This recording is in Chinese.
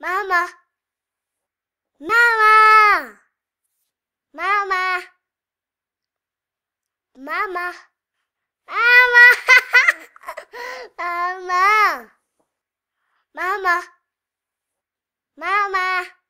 妈妈，妈妈，妈妈，妈妈，妈妈，妈妈，妈妈。